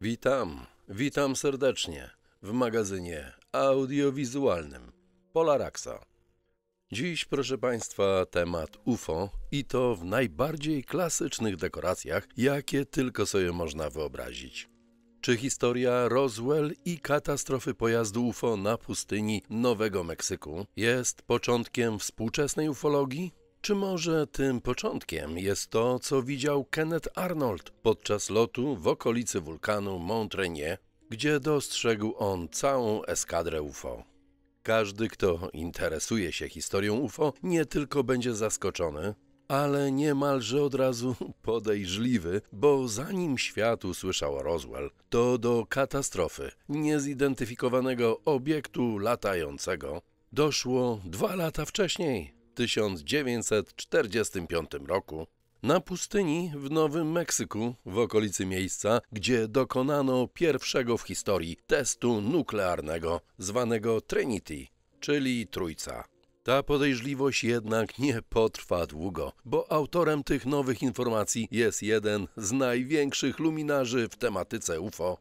Witam, witam serdecznie w magazynie audiowizualnym Polaraxa. Dziś, proszę Państwa, temat UFO i to w najbardziej klasycznych dekoracjach, jakie tylko sobie można wyobrazić. Czy historia Roswell i katastrofy pojazdu UFO na pustyni Nowego Meksyku jest początkiem współczesnej ufologii? Czy może tym początkiem jest to, co widział Kenneth Arnold podczas lotu w okolicy wulkanu Montrenie, gdzie dostrzegł on całą eskadrę UFO? Każdy, kto interesuje się historią UFO, nie tylko będzie zaskoczony, ale niemalże od razu podejrzliwy, bo zanim świat usłyszał Roswell, to do katastrofy niezidentyfikowanego obiektu latającego doszło dwa lata wcześniej. 1945 roku na pustyni w Nowym Meksyku, w okolicy miejsca, gdzie dokonano pierwszego w historii testu nuklearnego zwanego Trinity, czyli Trójca. Ta podejrzliwość jednak nie potrwa długo, bo autorem tych nowych informacji jest jeden z największych luminarzy w tematyce UFO,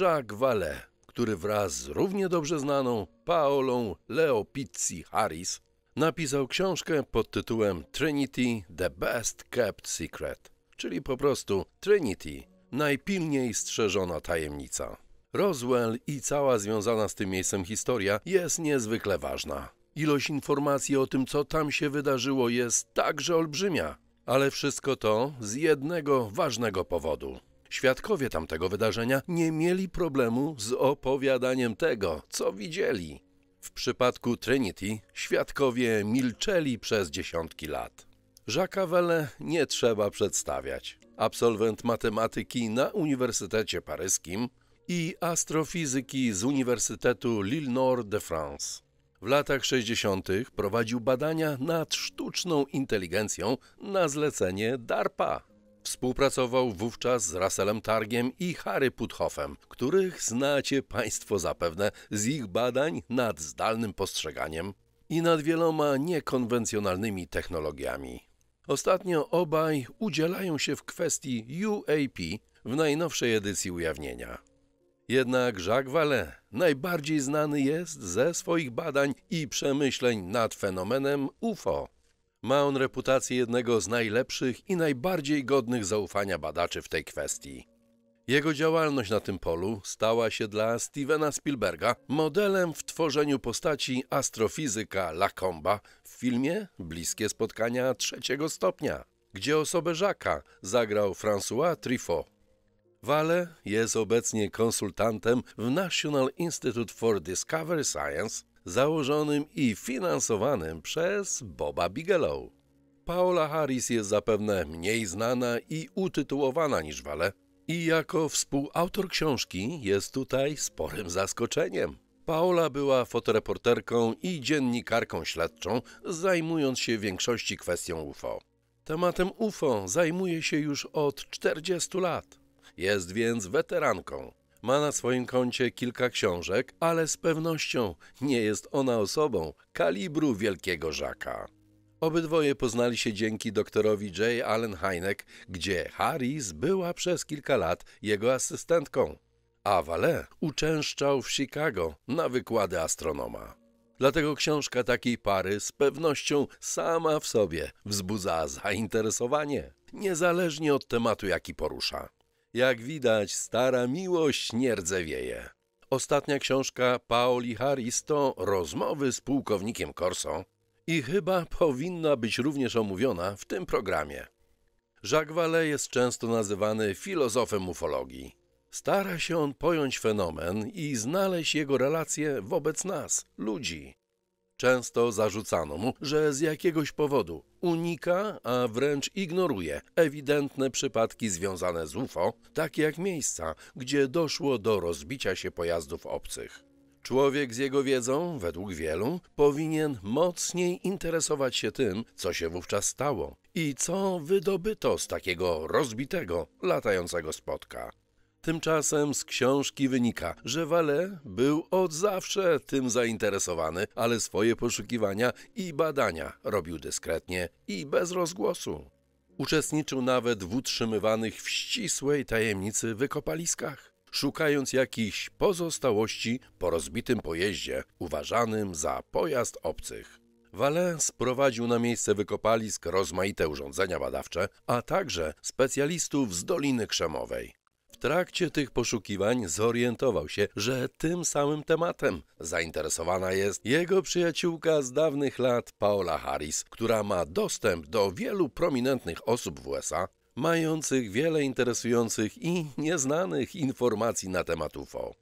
Jacques Vallée, który wraz z równie dobrze znaną Paolą Leopizzi Harris napisał książkę pod tytułem Trinity The Best Kept Secret, czyli po prostu Trinity najpilniej strzeżona tajemnica. Roswell i cała związana z tym miejscem historia jest niezwykle ważna. Ilość informacji o tym, co tam się wydarzyło, jest także olbrzymia, ale wszystko to z jednego ważnego powodu. Świadkowie tamtego wydarzenia nie mieli problemu z opowiadaniem tego, co widzieli. W przypadku Trinity świadkowie milczeli przez dziesiątki lat. Jacques'a Welle nie trzeba przedstawiać. Absolwent matematyki na Uniwersytecie Paryskim i astrofizyki z Uniwersytetu Lille Nord de France. W latach 60. prowadził badania nad sztuczną inteligencją na zlecenie DARPA. Współpracował wówczas z Russellem Targiem i Harry Puthoffem, których znacie Państwo zapewne z ich badań nad zdalnym postrzeganiem i nad wieloma niekonwencjonalnymi technologiami. Ostatnio obaj udzielają się w kwestii UAP w najnowszej edycji ujawnienia. Jednak Jacques Vallée najbardziej znany jest ze swoich badań i przemyśleń nad fenomenem UFO. Ma on reputację jednego z najlepszych i najbardziej godnych zaufania badaczy w tej kwestii. Jego działalność na tym polu stała się dla Stevena Spielberga modelem w tworzeniu postaci astrofizyka Lacomba w filmie Bliskie spotkania trzeciego stopnia, gdzie osobę Żaka zagrał François Truffaut. Wale jest obecnie konsultantem w National Institute for Discovery Science założonym i finansowanym przez Boba Bigelow. Paola Harris jest zapewne mniej znana i utytułowana niż Wale i jako współautor książki jest tutaj sporym zaskoczeniem. Paola była fotoreporterką i dziennikarką śledczą, zajmując się w większości kwestią UFO. Tematem UFO zajmuje się już od 40 lat. Jest więc weteranką. Ma na swoim koncie kilka książek, ale z pewnością nie jest ona osobą kalibru wielkiego Żaka. Obydwoje poznali się dzięki doktorowi J. Allen Hinek, gdzie Harris była przez kilka lat jego asystentką, a wale uczęszczał w Chicago na wykłady astronoma. Dlatego książka takiej pary z pewnością sama w sobie wzbudza zainteresowanie, niezależnie od tematu, jaki porusza. Jak widać, stara miłość nie rdzewieje. Ostatnia książka Paoli Harris to Rozmowy z pułkownikiem Corso i chyba powinna być również omówiona w tym programie. Jacques Vallée jest często nazywany filozofem ufologii. Stara się on pojąć fenomen i znaleźć jego relacje wobec nas, ludzi. Często zarzucano mu, że z jakiegoś powodu unika, a wręcz ignoruje ewidentne przypadki związane z UFO, takie jak miejsca, gdzie doszło do rozbicia się pojazdów obcych. Człowiek z jego wiedzą, według wielu, powinien mocniej interesować się tym, co się wówczas stało i co wydobyto z takiego rozbitego, latającego spotka. Tymczasem z książki wynika, że Wale był od zawsze tym zainteresowany, ale swoje poszukiwania i badania robił dyskretnie i bez rozgłosu. Uczestniczył nawet w utrzymywanych w ścisłej tajemnicy wykopaliskach, szukając jakichś pozostałości po rozbitym pojeździe, uważanym za pojazd obcych. Wale sprowadził na miejsce wykopalisk rozmaite urządzenia badawcze, a także specjalistów z Doliny Krzemowej. W trakcie tych poszukiwań zorientował się, że tym samym tematem zainteresowana jest jego przyjaciółka z dawnych lat Paola Harris, która ma dostęp do wielu prominentnych osób w USA, mających wiele interesujących i nieznanych informacji na temat UFO.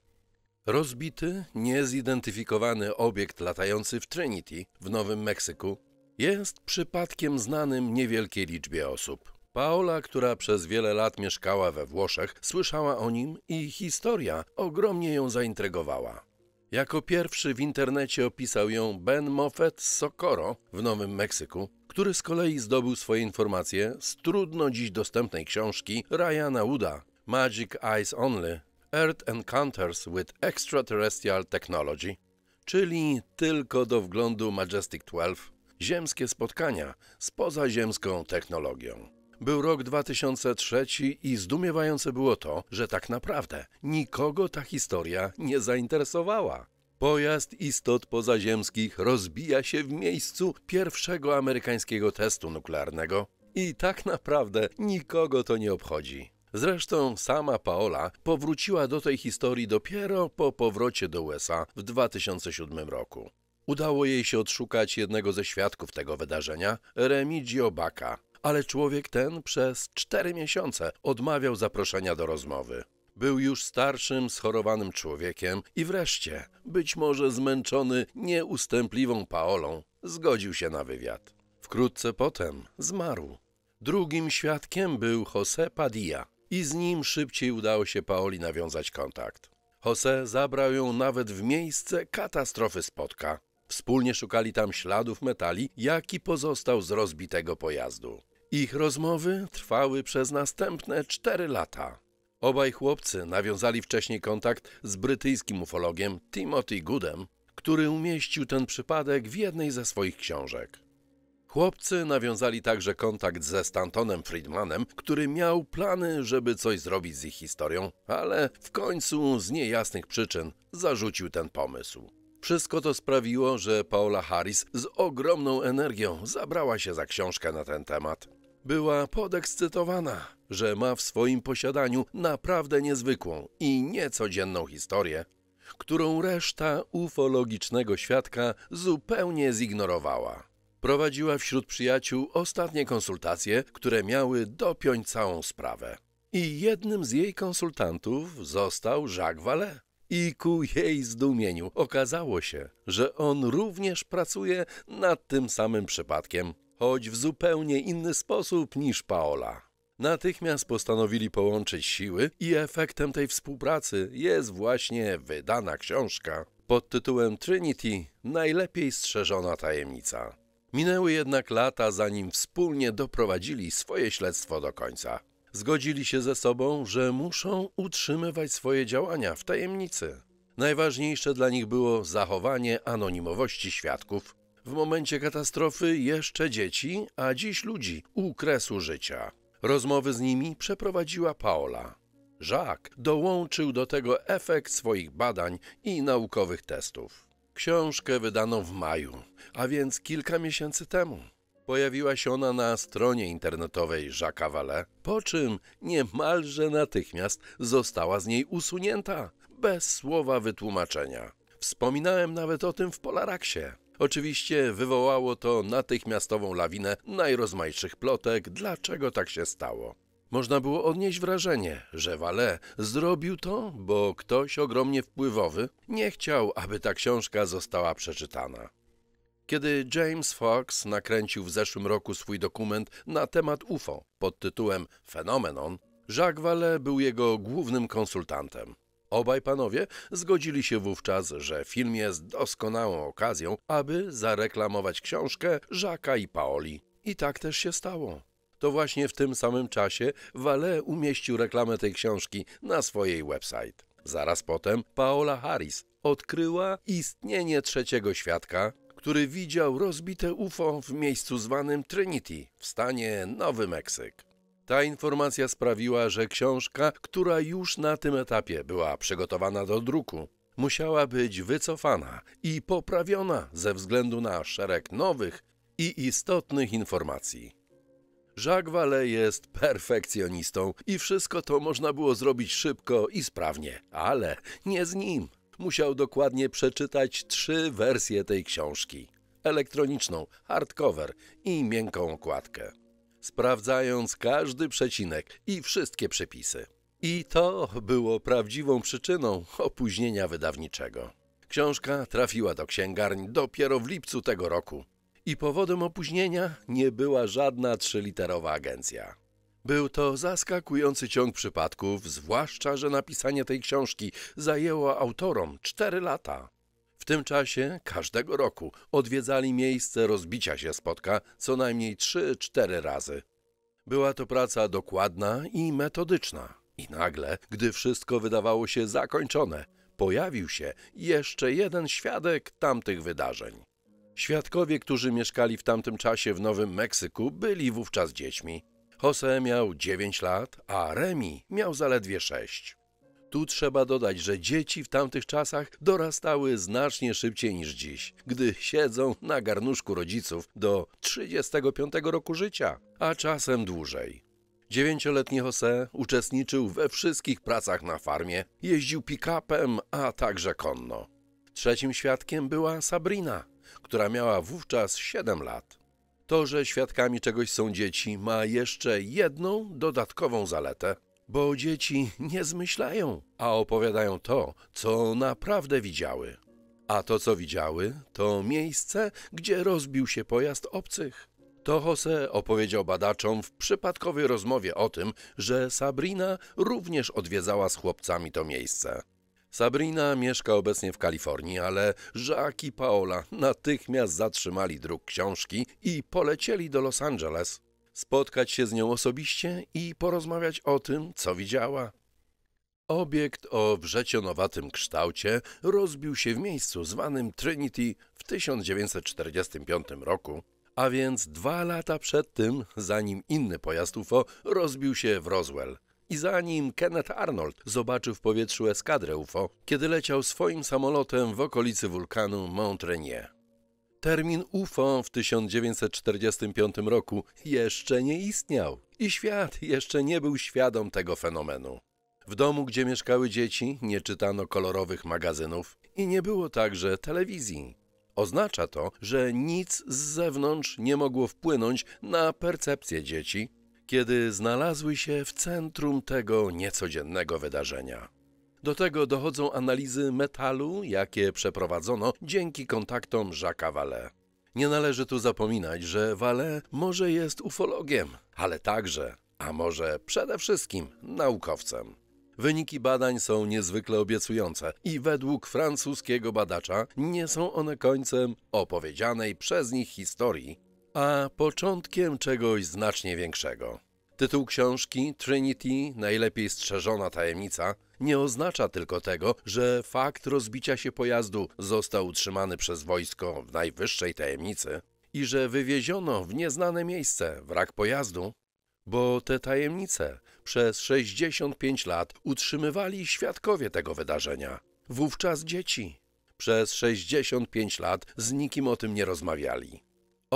Rozbity, niezidentyfikowany obiekt latający w Trinity w Nowym Meksyku jest przypadkiem znanym niewielkiej liczbie osób. Paola, która przez wiele lat mieszkała we Włoszech, słyszała o nim i historia ogromnie ją zaintrygowała. Jako pierwszy w internecie opisał ją Ben Moffat z Socorro w Nowym Meksyku, który z kolei zdobył swoje informacje z trudno dziś dostępnej książki Ryana Wooda Magic Eyes Only Earth Encounters with Extraterrestrial Technology, czyli tylko do wglądu Majestic 12 Ziemskie spotkania z pozaziemską technologią. Był rok 2003 i zdumiewające było to, że tak naprawdę nikogo ta historia nie zainteresowała. Pojazd istot pozaziemskich rozbija się w miejscu pierwszego amerykańskiego testu nuklearnego i tak naprawdę nikogo to nie obchodzi. Zresztą sama Paola powróciła do tej historii dopiero po powrocie do USA w 2007 roku. Udało jej się odszukać jednego ze świadków tego wydarzenia, Remigio Baka, ale człowiek ten przez cztery miesiące odmawiał zaproszenia do rozmowy. Był już starszym, schorowanym człowiekiem i wreszcie, być może zmęczony nieustępliwą Paolą, zgodził się na wywiad. Wkrótce potem zmarł. Drugim świadkiem był Jose Padilla i z nim szybciej udało się Paoli nawiązać kontakt. Jose zabrał ją nawet w miejsce katastrofy spotka. Wspólnie szukali tam śladów metali, jaki pozostał z rozbitego pojazdu. Ich rozmowy trwały przez następne cztery lata. Obaj chłopcy nawiązali wcześniej kontakt z brytyjskim ufologiem Timothy Goodem, który umieścił ten przypadek w jednej ze swoich książek. Chłopcy nawiązali także kontakt ze Stantonem Friedmanem, który miał plany, żeby coś zrobić z ich historią, ale w końcu z niejasnych przyczyn zarzucił ten pomysł. Wszystko to sprawiło, że Paula Harris z ogromną energią zabrała się za książkę na ten temat była podekscytowana, że ma w swoim posiadaniu naprawdę niezwykłą i niecodzienną historię, którą reszta ufologicznego świadka zupełnie zignorowała. Prowadziła wśród przyjaciół ostatnie konsultacje, które miały dopiąć całą sprawę. I jednym z jej konsultantów został Jacques Vallée. I ku jej zdumieniu okazało się, że on również pracuje nad tym samym przypadkiem choć w zupełnie inny sposób niż Paola. Natychmiast postanowili połączyć siły i efektem tej współpracy jest właśnie wydana książka pod tytułem Trinity – Najlepiej strzeżona tajemnica. Minęły jednak lata, zanim wspólnie doprowadzili swoje śledztwo do końca. Zgodzili się ze sobą, że muszą utrzymywać swoje działania w tajemnicy. Najważniejsze dla nich było zachowanie anonimowości świadków w momencie katastrofy jeszcze dzieci, a dziś ludzi u kresu życia. Rozmowy z nimi przeprowadziła Paola. Jacques dołączył do tego efekt swoich badań i naukowych testów. Książkę wydano w maju, a więc kilka miesięcy temu. Pojawiła się ona na stronie internetowej Jacques'a Vallée, po czym niemalże natychmiast została z niej usunięta, bez słowa wytłumaczenia. Wspominałem nawet o tym w Polaraksie. Oczywiście wywołało to natychmiastową lawinę najrozmaitszych plotek, dlaczego tak się stało. Można było odnieść wrażenie, że Wale zrobił to, bo ktoś ogromnie wpływowy nie chciał, aby ta książka została przeczytana. Kiedy James Fox nakręcił w zeszłym roku swój dokument na temat UFO pod tytułem Fenomenon, Jacques Vallée był jego głównym konsultantem. Obaj panowie zgodzili się wówczas, że film jest doskonałą okazją, aby zareklamować książkę Żaka i Paoli. I tak też się stało. To właśnie w tym samym czasie Wale umieścił reklamę tej książki na swojej website. Zaraz potem Paola Harris odkryła istnienie trzeciego świadka, który widział rozbite UFO w miejscu zwanym Trinity w stanie Nowy Meksyk. Ta informacja sprawiła, że książka, która już na tym etapie była przygotowana do druku, musiała być wycofana i poprawiona ze względu na szereg nowych i istotnych informacji. Jacques Vallée jest perfekcjonistą i wszystko to można było zrobić szybko i sprawnie, ale nie z nim. Musiał dokładnie przeczytać trzy wersje tej książki: elektroniczną, hardcover i miękką okładkę sprawdzając każdy przecinek i wszystkie przepisy. I to było prawdziwą przyczyną opóźnienia wydawniczego. Książka trafiła do księgarni dopiero w lipcu tego roku. I powodem opóźnienia nie była żadna trzyliterowa agencja. Był to zaskakujący ciąg przypadków, zwłaszcza, że napisanie tej książki zajęło autorom cztery lata tym czasie każdego roku odwiedzali miejsce rozbicia się spotka co najmniej 3-4 razy. Była to praca dokładna i metodyczna. I nagle, gdy wszystko wydawało się zakończone, pojawił się jeszcze jeden świadek tamtych wydarzeń. Świadkowie, którzy mieszkali w tamtym czasie w Nowym Meksyku, byli wówczas dziećmi. Jose miał 9 lat, a Remi miał zaledwie 6. Tu trzeba dodać, że dzieci w tamtych czasach dorastały znacznie szybciej niż dziś, gdy siedzą na garnuszku rodziców do 35 roku życia, a czasem dłużej. Dziewięcioletni Jose uczestniczył we wszystkich pracach na farmie, jeździł pick-upem, a także konno. Trzecim świadkiem była Sabrina, która miała wówczas 7 lat. To, że świadkami czegoś są dzieci, ma jeszcze jedną dodatkową zaletę – bo dzieci nie zmyślają, a opowiadają to, co naprawdę widziały. A to, co widziały, to miejsce, gdzie rozbił się pojazd obcych. To Jose opowiedział badaczom w przypadkowej rozmowie o tym, że Sabrina również odwiedzała z chłopcami to miejsce. Sabrina mieszka obecnie w Kalifornii, ale Jacques i Paola natychmiast zatrzymali druk książki i polecieli do Los Angeles spotkać się z nią osobiście i porozmawiać o tym, co widziała. Obiekt o wrzecionowatym kształcie rozbił się w miejscu zwanym Trinity w 1945 roku, a więc dwa lata przed tym, zanim inny pojazd UFO rozbił się w Roswell. I zanim Kenneth Arnold zobaczył w powietrzu eskadrę UFO, kiedy leciał swoim samolotem w okolicy wulkanu Mount Rainier. Termin UFO w 1945 roku jeszcze nie istniał i świat jeszcze nie był świadom tego fenomenu. W domu, gdzie mieszkały dzieci, nie czytano kolorowych magazynów i nie było także telewizji. Oznacza to, że nic z zewnątrz nie mogło wpłynąć na percepcję dzieci, kiedy znalazły się w centrum tego niecodziennego wydarzenia. Do tego dochodzą analizy metalu, jakie przeprowadzono dzięki kontaktom Jacques'a Vallée. Nie należy tu zapominać, że Vallée może jest ufologiem, ale także, a może przede wszystkim naukowcem. Wyniki badań są niezwykle obiecujące i według francuskiego badacza nie są one końcem opowiedzianej przez nich historii, a początkiem czegoś znacznie większego. Tytuł książki Trinity najlepiej strzeżona tajemnica nie oznacza tylko tego, że fakt rozbicia się pojazdu został utrzymany przez wojsko w najwyższej tajemnicy i że wywieziono w nieznane miejsce wrak pojazdu, bo te tajemnice przez 65 lat utrzymywali świadkowie tego wydarzenia, wówczas dzieci. Przez 65 lat z nikim o tym nie rozmawiali.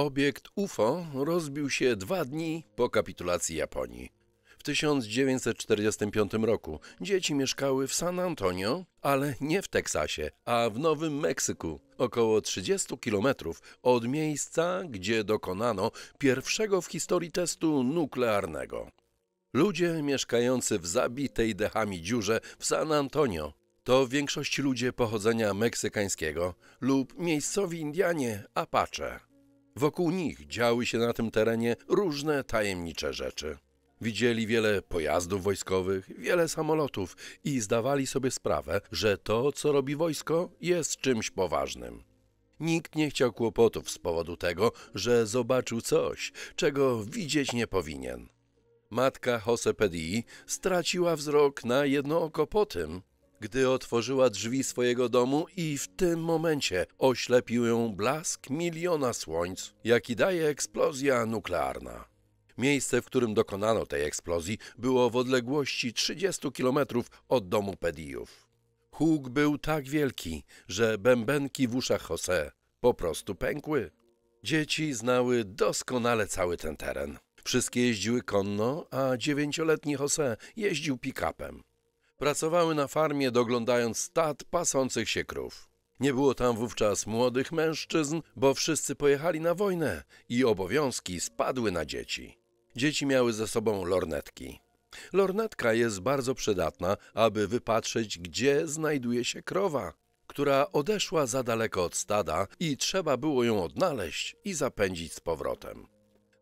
Obiekt UFO rozbił się dwa dni po kapitulacji Japonii. W 1945 roku dzieci mieszkały w San Antonio, ale nie w Teksasie, a w Nowym Meksyku, około 30 kilometrów od miejsca, gdzie dokonano pierwszego w historii testu nuklearnego. Ludzie mieszkający w zabitej dechami dziurze w San Antonio to w większości ludzie pochodzenia meksykańskiego lub miejscowi Indianie Apache. Wokół nich działy się na tym terenie różne tajemnicze rzeczy. Widzieli wiele pojazdów wojskowych, wiele samolotów i zdawali sobie sprawę, że to, co robi wojsko, jest czymś poważnym. Nikt nie chciał kłopotów z powodu tego, że zobaczył coś, czego widzieć nie powinien. Matka Josepedii straciła wzrok na jedno oko po tym, gdy otworzyła drzwi swojego domu i w tym momencie oślepił ją blask miliona słońc, jaki daje eksplozja nuklearna. Miejsce, w którym dokonano tej eksplozji, było w odległości 30 km od domu Pedijów. Huk był tak wielki, że bębenki w uszach Jose po prostu pękły. Dzieci znały doskonale cały ten teren. Wszystkie jeździły konno, a dziewięcioletni Jose jeździł pikapem. Pracowały na farmie, doglądając stad pasących się krów. Nie było tam wówczas młodych mężczyzn, bo wszyscy pojechali na wojnę i obowiązki spadły na dzieci. Dzieci miały ze sobą lornetki. Lornetka jest bardzo przydatna, aby wypatrzeć, gdzie znajduje się krowa, która odeszła za daleko od stada i trzeba było ją odnaleźć i zapędzić z powrotem.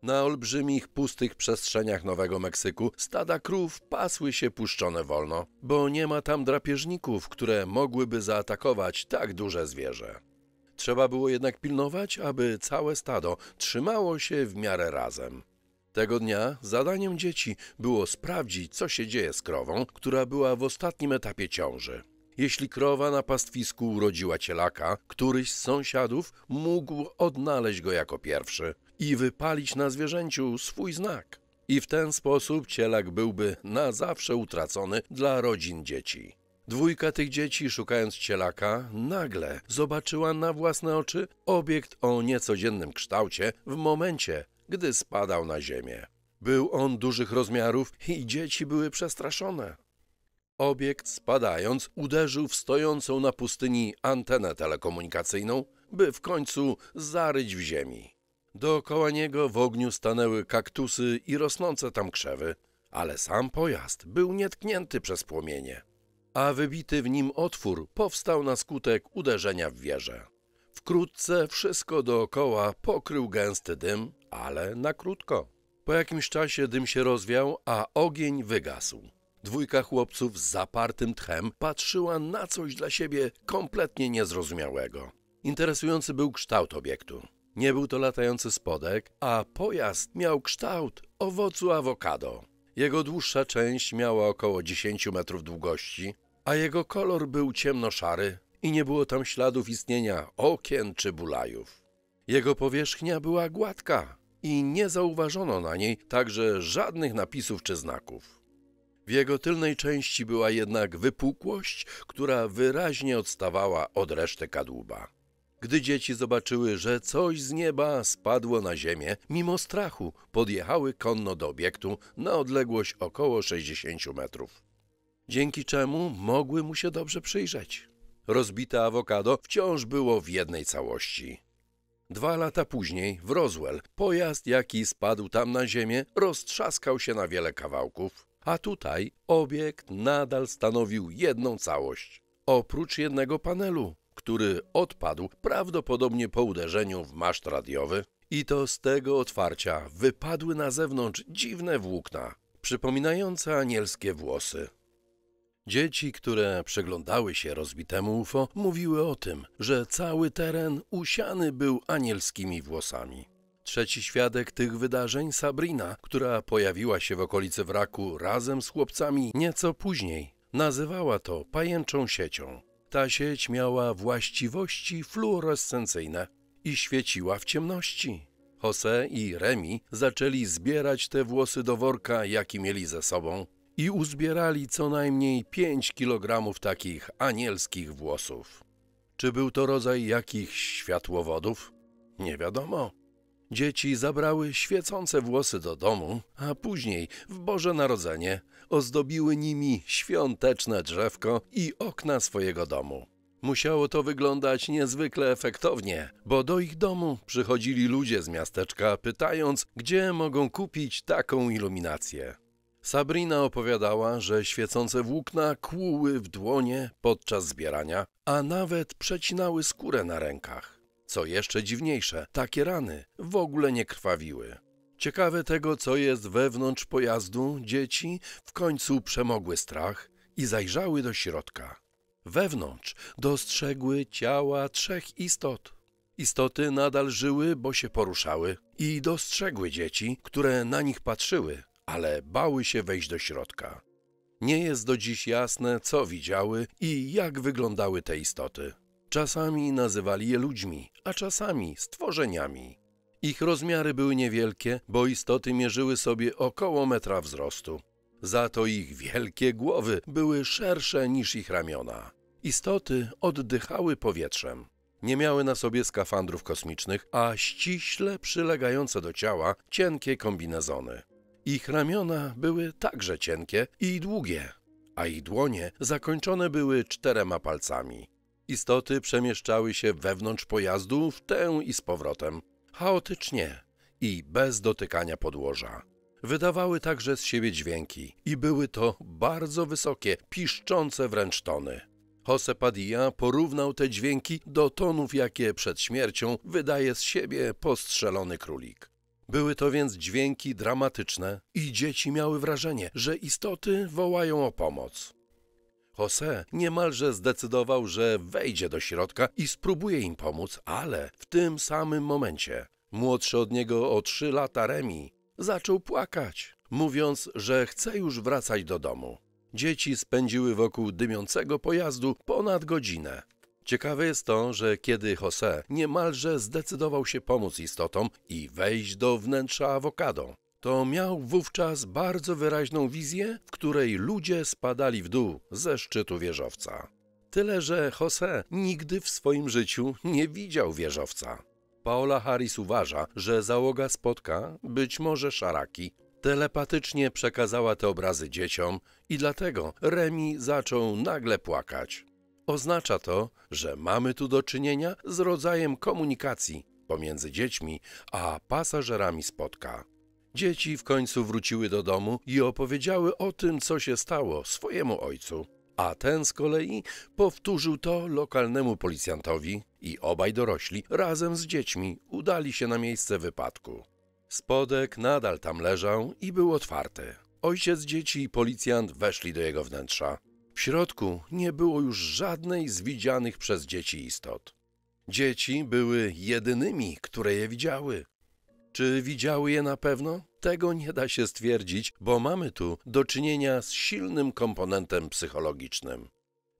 Na olbrzymich, pustych przestrzeniach Nowego Meksyku stada krów pasły się puszczone wolno, bo nie ma tam drapieżników, które mogłyby zaatakować tak duże zwierzę. Trzeba było jednak pilnować, aby całe stado trzymało się w miarę razem. Tego dnia zadaniem dzieci było sprawdzić, co się dzieje z krową, która była w ostatnim etapie ciąży. Jeśli krowa na pastwisku urodziła cielaka, któryś z sąsiadów mógł odnaleźć go jako pierwszy i wypalić na zwierzęciu swój znak. I w ten sposób cielak byłby na zawsze utracony dla rodzin dzieci. Dwójka tych dzieci, szukając cielaka, nagle zobaczyła na własne oczy obiekt o niecodziennym kształcie w momencie, gdy spadał na ziemię. Był on dużych rozmiarów i dzieci były przestraszone. Obiekt spadając uderzył w stojącą na pustyni antenę telekomunikacyjną, by w końcu zaryć w ziemi. Dookoła niego w ogniu stanęły kaktusy i rosnące tam krzewy, ale sam pojazd był nietknięty przez płomienie, a wybity w nim otwór powstał na skutek uderzenia w wieżę. Wkrótce wszystko dookoła pokrył gęsty dym, ale na krótko. Po jakimś czasie dym się rozwiał, a ogień wygasł. Dwójka chłopców z zapartym tchem patrzyła na coś dla siebie kompletnie niezrozumiałego. Interesujący był kształt obiektu. Nie był to latający spodek, a pojazd miał kształt owocu awokado. Jego dłuższa część miała około 10 metrów długości, a jego kolor był ciemnoszary i nie było tam śladów istnienia okien czy bulajów. Jego powierzchnia była gładka i nie zauważono na niej także żadnych napisów czy znaków. W jego tylnej części była jednak wypukłość, która wyraźnie odstawała od reszty kadłuba. Gdy dzieci zobaczyły, że coś z nieba spadło na ziemię, mimo strachu podjechały konno do obiektu na odległość około 60 metrów. Dzięki czemu mogły mu się dobrze przyjrzeć. Rozbite awokado wciąż było w jednej całości. Dwa lata później w Roswell pojazd, jaki spadł tam na ziemię, roztrzaskał się na wiele kawałków, a tutaj obiekt nadal stanowił jedną całość, oprócz jednego panelu, który odpadł prawdopodobnie po uderzeniu w maszt radiowy i to z tego otwarcia wypadły na zewnątrz dziwne włókna, przypominające anielskie włosy. Dzieci, które przeglądały się rozbitemu UFO, mówiły o tym, że cały teren usiany był anielskimi włosami. Trzeci świadek tych wydarzeń, Sabrina, która pojawiła się w okolicy wraku razem z chłopcami nieco później, nazywała to pajęczą siecią. Ta sieć miała właściwości fluorescencyjne i świeciła w ciemności. Jose i Remi zaczęli zbierać te włosy do worka, jaki mieli ze sobą i uzbierali co najmniej 5 kg takich anielskich włosów. Czy był to rodzaj jakichś światłowodów? Nie wiadomo. Dzieci zabrały świecące włosy do domu, a później, w Boże Narodzenie, ozdobiły nimi świąteczne drzewko i okna swojego domu. Musiało to wyglądać niezwykle efektownie, bo do ich domu przychodzili ludzie z miasteczka, pytając, gdzie mogą kupić taką iluminację. Sabrina opowiadała, że świecące włókna kłuły w dłonie podczas zbierania, a nawet przecinały skórę na rękach. Co jeszcze dziwniejsze, takie rany w ogóle nie krwawiły. Ciekawe tego, co jest wewnątrz pojazdu, dzieci w końcu przemogły strach i zajrzały do środka. Wewnątrz dostrzegły ciała trzech istot. Istoty nadal żyły, bo się poruszały i dostrzegły dzieci, które na nich patrzyły, ale bały się wejść do środka. Nie jest do dziś jasne, co widziały i jak wyglądały te istoty. Czasami nazywali je ludźmi, a czasami stworzeniami. Ich rozmiary były niewielkie, bo istoty mierzyły sobie około metra wzrostu. Za to ich wielkie głowy były szersze niż ich ramiona. Istoty oddychały powietrzem. Nie miały na sobie skafandrów kosmicznych, a ściśle przylegające do ciała cienkie kombinezony. Ich ramiona były także cienkie i długie, a ich dłonie zakończone były czterema palcami. Istoty przemieszczały się wewnątrz pojazdu w tę i z powrotem, chaotycznie i bez dotykania podłoża. Wydawały także z siebie dźwięki i były to bardzo wysokie, piszczące wręcz tony. Jose Padilla porównał te dźwięki do tonów, jakie przed śmiercią wydaje z siebie postrzelony królik. Były to więc dźwięki dramatyczne i dzieci miały wrażenie, że istoty wołają o pomoc. Jose niemalże zdecydował, że wejdzie do środka i spróbuje im pomóc, ale w tym samym momencie młodszy od niego o trzy lata Remi zaczął płakać, mówiąc, że chce już wracać do domu. Dzieci spędziły wokół dymiącego pojazdu ponad godzinę. Ciekawe jest to, że kiedy Jose niemalże zdecydował się pomóc istotom i wejść do wnętrza awokado, to miał wówczas bardzo wyraźną wizję, w której ludzie spadali w dół ze szczytu wieżowca. Tyle, że Jose nigdy w swoim życiu nie widział wieżowca. Paola Harris uważa, że załoga spotka, być może szaraki, telepatycznie przekazała te obrazy dzieciom i dlatego Remi zaczął nagle płakać. Oznacza to, że mamy tu do czynienia z rodzajem komunikacji pomiędzy dziećmi a pasażerami spotka. Dzieci w końcu wróciły do domu i opowiedziały o tym, co się stało swojemu ojcu. A ten z kolei powtórzył to lokalnemu policjantowi i obaj dorośli razem z dziećmi udali się na miejsce wypadku. Spodek nadal tam leżał i był otwarty. Ojciec dzieci i policjant weszli do jego wnętrza. W środku nie było już żadnej z widzianych przez dzieci istot. Dzieci były jedynymi, które je widziały. Czy widziały je na pewno? Tego nie da się stwierdzić, bo mamy tu do czynienia z silnym komponentem psychologicznym.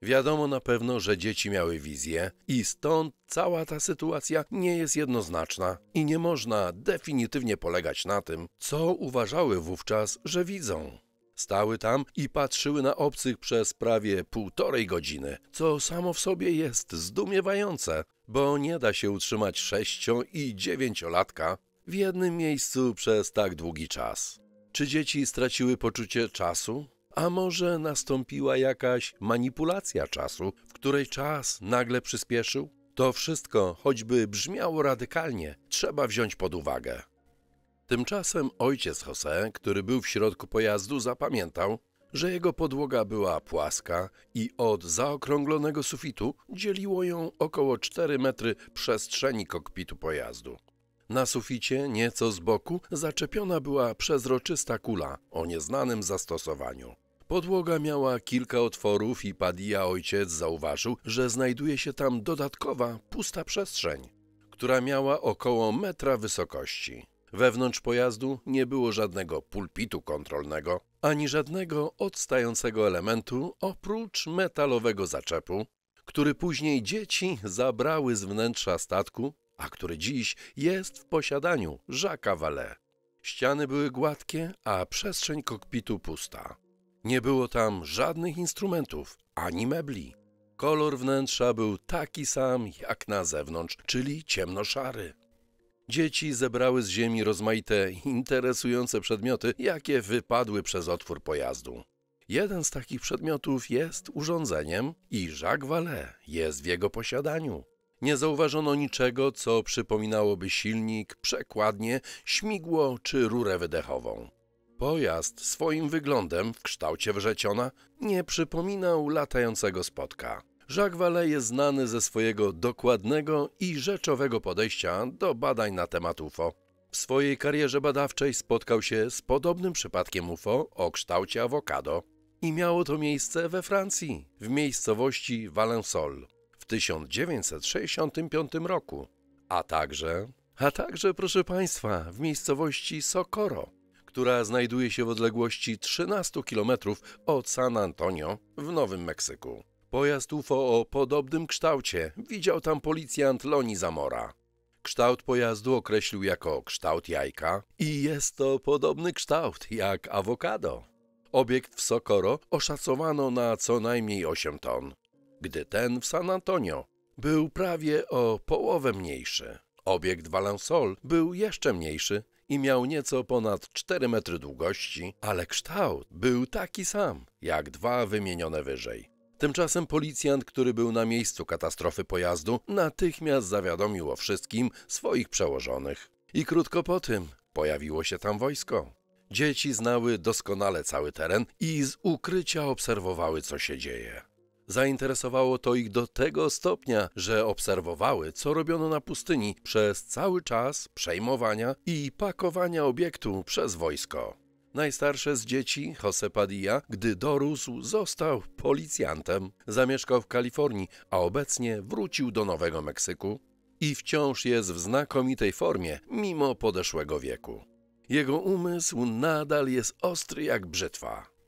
Wiadomo na pewno, że dzieci miały wizję i stąd cała ta sytuacja nie jest jednoznaczna i nie można definitywnie polegać na tym, co uważały wówczas, że widzą. Stały tam i patrzyły na obcych przez prawie półtorej godziny, co samo w sobie jest zdumiewające, bo nie da się utrzymać sześcio- i dziewięciolatka w jednym miejscu przez tak długi czas? Czy dzieci straciły poczucie czasu? A może nastąpiła jakaś manipulacja czasu, w której czas nagle przyspieszył? To wszystko, choćby brzmiało radykalnie, trzeba wziąć pod uwagę. Tymczasem ojciec Jose, który był w środku pojazdu, zapamiętał, że jego podłoga była płaska i od zaokrąglonego sufitu dzieliło ją około 4 metry przestrzeni kokpitu pojazdu. Na suficie, nieco z boku, zaczepiona była przezroczysta kula o nieznanym zastosowaniu. Podłoga miała kilka otworów i Padilla ojciec zauważył, że znajduje się tam dodatkowa, pusta przestrzeń, która miała około metra wysokości. Wewnątrz pojazdu nie było żadnego pulpitu kontrolnego, ani żadnego odstającego elementu oprócz metalowego zaczepu, który później dzieci zabrały z wnętrza statku a który dziś jest w posiadaniu Jacques'a Vallée. Ściany były gładkie, a przestrzeń kokpitu pusta. Nie było tam żadnych instrumentów ani mebli. Kolor wnętrza był taki sam jak na zewnątrz, czyli ciemnoszary. Dzieci zebrały z ziemi rozmaite interesujące przedmioty, jakie wypadły przez otwór pojazdu. Jeden z takich przedmiotów jest urządzeniem i Jacques Vallée jest w jego posiadaniu. Nie zauważono niczego, co przypominałoby silnik, przekładnie, śmigło czy rurę wydechową. Pojazd swoim wyglądem w kształcie wrzeciona nie przypominał latającego spotka. Jacques Vallée jest znany ze swojego dokładnego i rzeczowego podejścia do badań na temat UFO. W swojej karierze badawczej spotkał się z podobnym przypadkiem UFO o kształcie awokado i miało to miejsce we Francji, w miejscowości Valensole. 1965 roku, a także, a także proszę Państwa, w miejscowości Socorro, która znajduje się w odległości 13 km od San Antonio w Nowym Meksyku. Pojazd UFO o podobnym kształcie widział tam policjant Loni Zamora. Kształt pojazdu określił jako kształt jajka i jest to podobny kształt jak awokado. Obiekt w Socorro oszacowano na co najmniej 8 ton gdy ten w San Antonio był prawie o połowę mniejszy. Obiekt Valensol był jeszcze mniejszy i miał nieco ponad 4 metry długości, ale kształt był taki sam jak dwa wymienione wyżej. Tymczasem policjant, który był na miejscu katastrofy pojazdu, natychmiast zawiadomił o wszystkim swoich przełożonych. I krótko po tym pojawiło się tam wojsko. Dzieci znały doskonale cały teren i z ukrycia obserwowały, co się dzieje. Zainteresowało to ich do tego stopnia, że obserwowały, co robiono na pustyni przez cały czas przejmowania i pakowania obiektu przez wojsko. Najstarsze z dzieci, Jose Padilla, gdy dorósł, został policjantem. Zamieszkał w Kalifornii, a obecnie wrócił do Nowego Meksyku i wciąż jest w znakomitej formie, mimo podeszłego wieku. Jego umysł nadal jest ostry jak brzytwa.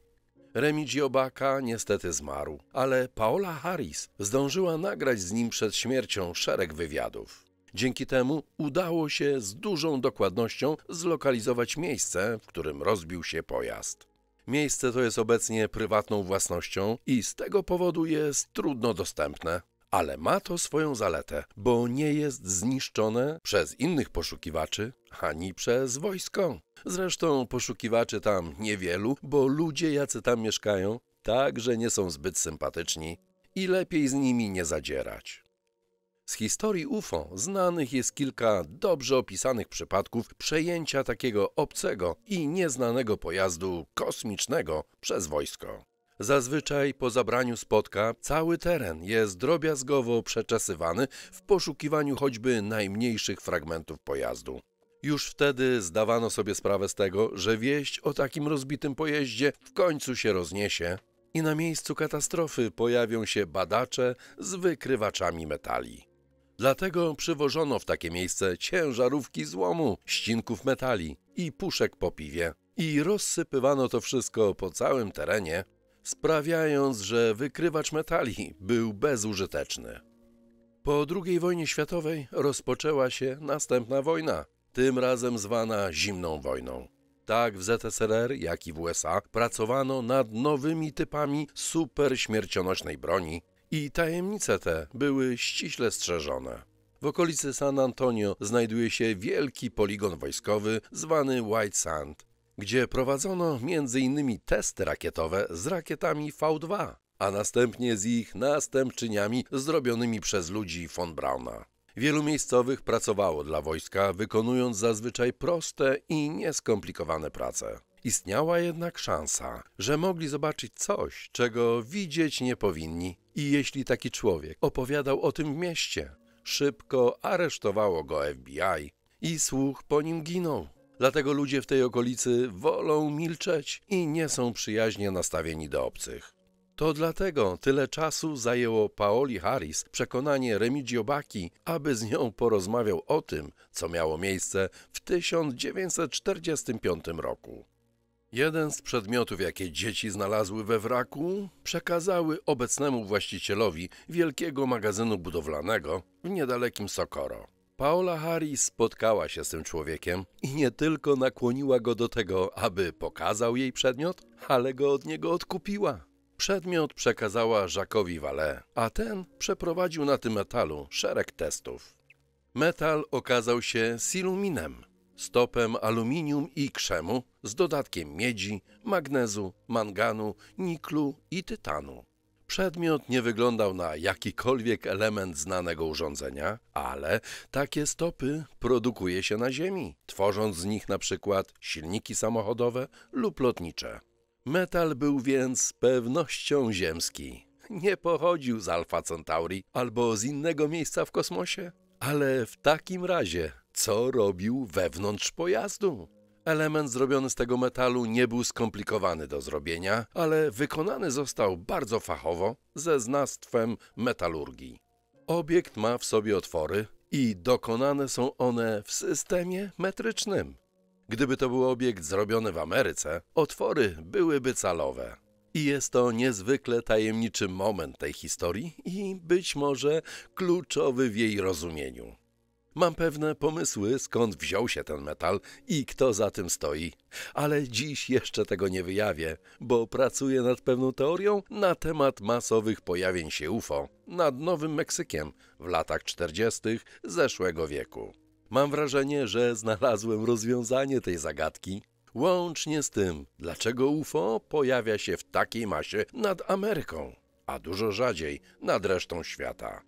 Remigio Baka niestety zmarł, ale Paola Harris zdążyła nagrać z nim przed śmiercią szereg wywiadów. Dzięki temu udało się z dużą dokładnością zlokalizować miejsce, w którym rozbił się pojazd. Miejsce to jest obecnie prywatną własnością i z tego powodu jest trudno dostępne. Ale ma to swoją zaletę, bo nie jest zniszczone przez innych poszukiwaczy ani przez wojsko. Zresztą poszukiwaczy tam niewielu, bo ludzie, jacy tam mieszkają, także nie są zbyt sympatyczni i lepiej z nimi nie zadzierać. Z historii UFO znanych jest kilka dobrze opisanych przypadków przejęcia takiego obcego i nieznanego pojazdu kosmicznego przez wojsko. Zazwyczaj po zabraniu spotka cały teren jest drobiazgowo przeczesywany w poszukiwaniu choćby najmniejszych fragmentów pojazdu. Już wtedy zdawano sobie sprawę z tego, że wieść o takim rozbitym pojeździe w końcu się rozniesie i na miejscu katastrofy pojawią się badacze z wykrywaczami metali. Dlatego przywożono w takie miejsce ciężarówki złomu, ścinków metali i puszek po piwie i rozsypywano to wszystko po całym terenie, sprawiając, że wykrywacz metali był bezużyteczny. Po II wojnie światowej rozpoczęła się następna wojna, tym razem zwana Zimną Wojną. Tak w ZSRR, jak i w USA pracowano nad nowymi typami superśmiercionośnej broni i tajemnice te były ściśle strzeżone. W okolicy San Antonio znajduje się wielki poligon wojskowy zwany White Sand, gdzie prowadzono m.in. testy rakietowe z rakietami V2, a następnie z ich następczyniami zrobionymi przez ludzi von Brauna. Wielu miejscowych pracowało dla wojska, wykonując zazwyczaj proste i nieskomplikowane prace. Istniała jednak szansa, że mogli zobaczyć coś, czego widzieć nie powinni, i jeśli taki człowiek opowiadał o tym w mieście, szybko aresztowało go FBI i słuch po nim ginął. Dlatego ludzie w tej okolicy wolą milczeć i nie są przyjaźnie nastawieni do obcych. To dlatego tyle czasu zajęło Paoli Harris przekonanie Remigio Baki, aby z nią porozmawiał o tym, co miało miejsce w 1945 roku. Jeden z przedmiotów, jakie dzieci znalazły we wraku, przekazały obecnemu właścicielowi wielkiego magazynu budowlanego w niedalekim Sokoro. Paula Harris spotkała się z tym człowiekiem i nie tylko nakłoniła go do tego, aby pokazał jej przedmiot, ale go od niego odkupiła. Przedmiot przekazała Jacquesowi Vale, a ten przeprowadził na tym metalu szereg testów. Metal okazał się siluminem, stopem aluminium i krzemu z dodatkiem miedzi, magnezu, manganu, niklu i tytanu. Przedmiot nie wyglądał na jakikolwiek element znanego urządzenia, ale takie stopy produkuje się na Ziemi, tworząc z nich na przykład silniki samochodowe lub lotnicze. Metal był więc z pewnością ziemski. Nie pochodził z Alfa Centauri albo z innego miejsca w kosmosie. Ale w takim razie, co robił wewnątrz pojazdu? Element zrobiony z tego metalu nie był skomplikowany do zrobienia, ale wykonany został bardzo fachowo, ze znawstwem metalurgii. Obiekt ma w sobie otwory i dokonane są one w systemie metrycznym. Gdyby to był obiekt zrobiony w Ameryce, otwory byłyby calowe. I jest to niezwykle tajemniczy moment tej historii i być może kluczowy w jej rozumieniu. Mam pewne pomysły, skąd wziął się ten metal i kto za tym stoi, ale dziś jeszcze tego nie wyjawię, bo pracuję nad pewną teorią na temat masowych pojawień się UFO nad Nowym Meksykiem w latach 40. zeszłego wieku. Mam wrażenie, że znalazłem rozwiązanie tej zagadki, łącznie z tym, dlaczego UFO pojawia się w takiej masie nad Ameryką, a dużo rzadziej nad resztą świata.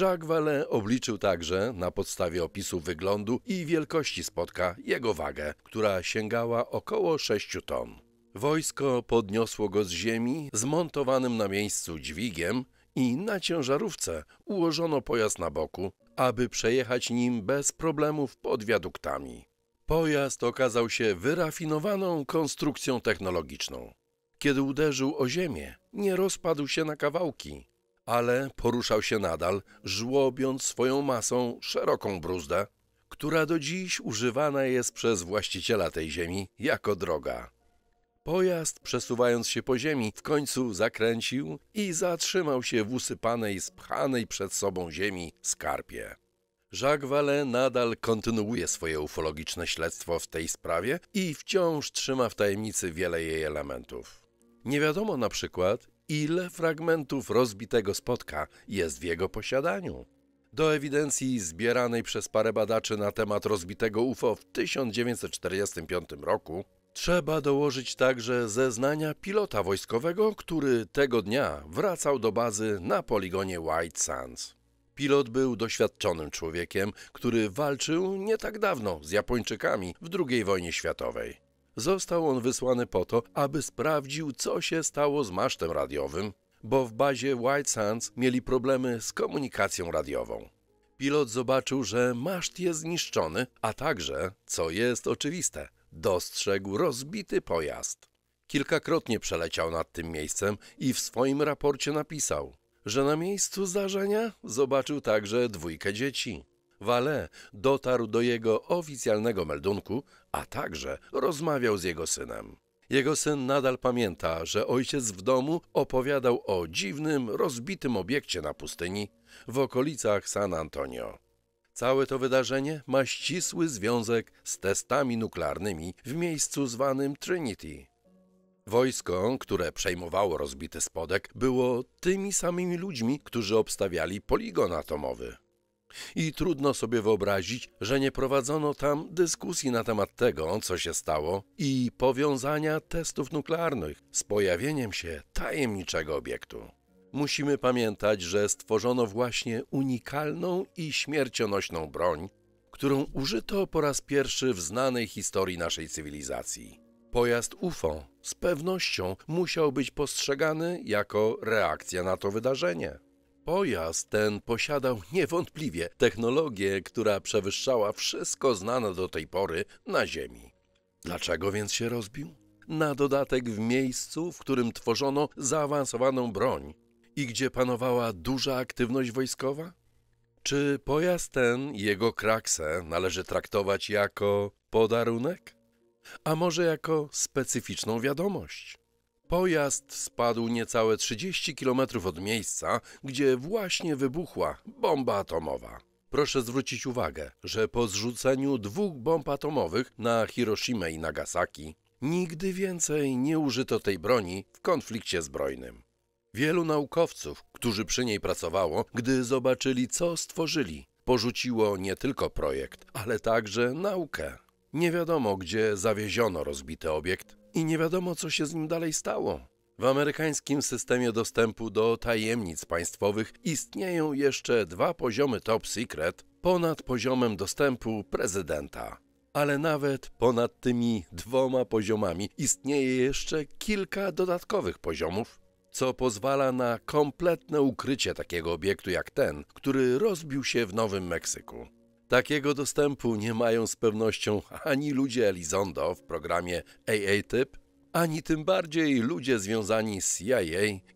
Jacques Vallée obliczył także, na podstawie opisu wyglądu i wielkości spotka, jego wagę, która sięgała około 6 ton. Wojsko podniosło go z ziemi zmontowanym na miejscu dźwigiem i na ciężarówce ułożono pojazd na boku, aby przejechać nim bez problemów pod wiaduktami. Pojazd okazał się wyrafinowaną konstrukcją technologiczną. Kiedy uderzył o ziemię, nie rozpadł się na kawałki, ale poruszał się nadal, żłobiąc swoją masą szeroką bruzdę, która do dziś używana jest przez właściciela tej ziemi jako droga. Pojazd, przesuwając się po ziemi, w końcu zakręcił i zatrzymał się w usypanej, spchanej przed sobą ziemi skarpie. Jacques Vallée nadal kontynuuje swoje ufologiczne śledztwo w tej sprawie i wciąż trzyma w tajemnicy wiele jej elementów. Nie wiadomo na przykład, ile fragmentów rozbitego spotka jest w jego posiadaniu. Do ewidencji zbieranej przez parę badaczy na temat rozbitego UFO w 1945 roku trzeba dołożyć także zeznania pilota wojskowego, który tego dnia wracał do bazy na poligonie White Sands. Pilot był doświadczonym człowiekiem, który walczył nie tak dawno z Japończykami w II wojnie światowej. Został on wysłany po to, aby sprawdził, co się stało z masztem radiowym, bo w bazie White Sands mieli problemy z komunikacją radiową. Pilot zobaczył, że maszt jest zniszczony, a także, co jest oczywiste, dostrzegł rozbity pojazd. Kilkakrotnie przeleciał nad tym miejscem i w swoim raporcie napisał, że na miejscu zdarzenia zobaczył także dwójkę dzieci. Wale dotarł do jego oficjalnego meldunku, a także rozmawiał z jego synem. Jego syn nadal pamięta, że ojciec w domu opowiadał o dziwnym, rozbitym obiekcie na pustyni w okolicach San Antonio. Całe to wydarzenie ma ścisły związek z testami nuklearnymi w miejscu zwanym Trinity. Wojsko, które przejmowało rozbity spodek, było tymi samymi ludźmi, którzy obstawiali poligon atomowy. I trudno sobie wyobrazić, że nie prowadzono tam dyskusji na temat tego, co się stało i powiązania testów nuklearnych z pojawieniem się tajemniczego obiektu. Musimy pamiętać, że stworzono właśnie unikalną i śmiercionośną broń, którą użyto po raz pierwszy w znanej historii naszej cywilizacji. Pojazd UFO z pewnością musiał być postrzegany jako reakcja na to wydarzenie. Pojazd ten posiadał niewątpliwie technologię, która przewyższała wszystko znane do tej pory na Ziemi. Dlaczego więc się rozbił? Na dodatek w miejscu, w którym tworzono zaawansowaną broń i gdzie panowała duża aktywność wojskowa? Czy pojazd ten i jego kraksę należy traktować jako podarunek? A może jako specyficzną wiadomość? Pojazd spadł niecałe 30 km od miejsca, gdzie właśnie wybuchła bomba atomowa. Proszę zwrócić uwagę, że po zrzuceniu dwóch bomb atomowych na Hiroshima i Nagasaki nigdy więcej nie użyto tej broni w konflikcie zbrojnym. Wielu naukowców, którzy przy niej pracowało, gdy zobaczyli co stworzyli, porzuciło nie tylko projekt, ale także naukę. Nie wiadomo, gdzie zawieziono rozbity obiekt, i nie wiadomo, co się z nim dalej stało. W amerykańskim systemie dostępu do tajemnic państwowych istnieją jeszcze dwa poziomy top secret ponad poziomem dostępu prezydenta. Ale nawet ponad tymi dwoma poziomami istnieje jeszcze kilka dodatkowych poziomów, co pozwala na kompletne ukrycie takiego obiektu jak ten, który rozbił się w Nowym Meksyku. Takiego dostępu nie mają z pewnością ani ludzie Elizondo w programie AA-Typ, ani tym bardziej ludzie związani z CIA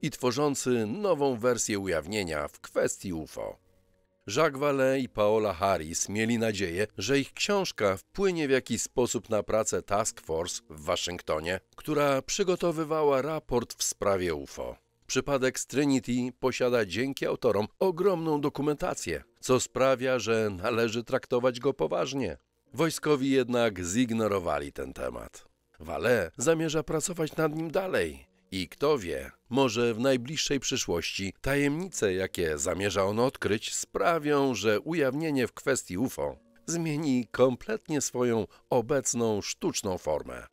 i tworzący nową wersję ujawnienia w kwestii UFO. Jacques Vallée i Paola Harris mieli nadzieję, że ich książka wpłynie w jakiś sposób na pracę Task Force w Waszyngtonie, która przygotowywała raport w sprawie UFO. Przypadek z Trinity posiada dzięki autorom ogromną dokumentację, co sprawia, że należy traktować go poważnie. Wojskowi jednak zignorowali ten temat. Wale zamierza pracować nad nim dalej i kto wie, może w najbliższej przyszłości tajemnice, jakie zamierza on odkryć, sprawią, że ujawnienie w kwestii UFO zmieni kompletnie swoją obecną sztuczną formę.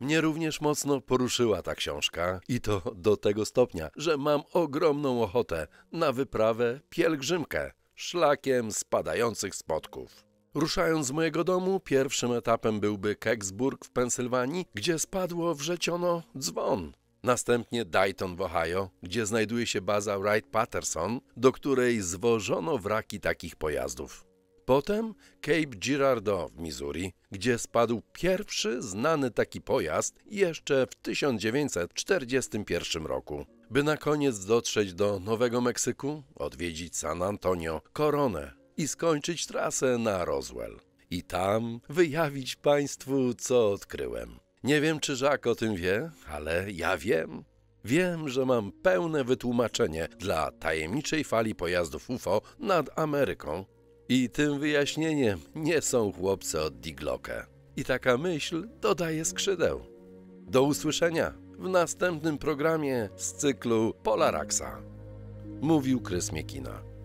Mnie również mocno poruszyła ta książka i to do tego stopnia, że mam ogromną ochotę na wyprawę pielgrzymkę szlakiem spadających spodków. Ruszając z mojego domu, pierwszym etapem byłby Kecksburg w Pensylwanii, gdzie spadło wrzeciono dzwon. Następnie Dayton w Ohio, gdzie znajduje się baza Wright-Patterson, do której zwożono wraki takich pojazdów. Potem Cape Girardeau w Missouri, gdzie spadł pierwszy znany taki pojazd jeszcze w 1941 roku. By na koniec dotrzeć do Nowego Meksyku, odwiedzić San Antonio, Koronę i skończyć trasę na Roswell. I tam wyjawić Państwu, co odkryłem. Nie wiem, czy Żak o tym wie, ale ja wiem. Wiem, że mam pełne wytłumaczenie dla tajemniczej fali pojazdów UFO nad Ameryką i tym wyjaśnieniem nie są chłopcy od Digloka. I taka myśl dodaje skrzydeł. Do usłyszenia w następnym programie z cyklu Polaraxa. Mówił Krys Miekina.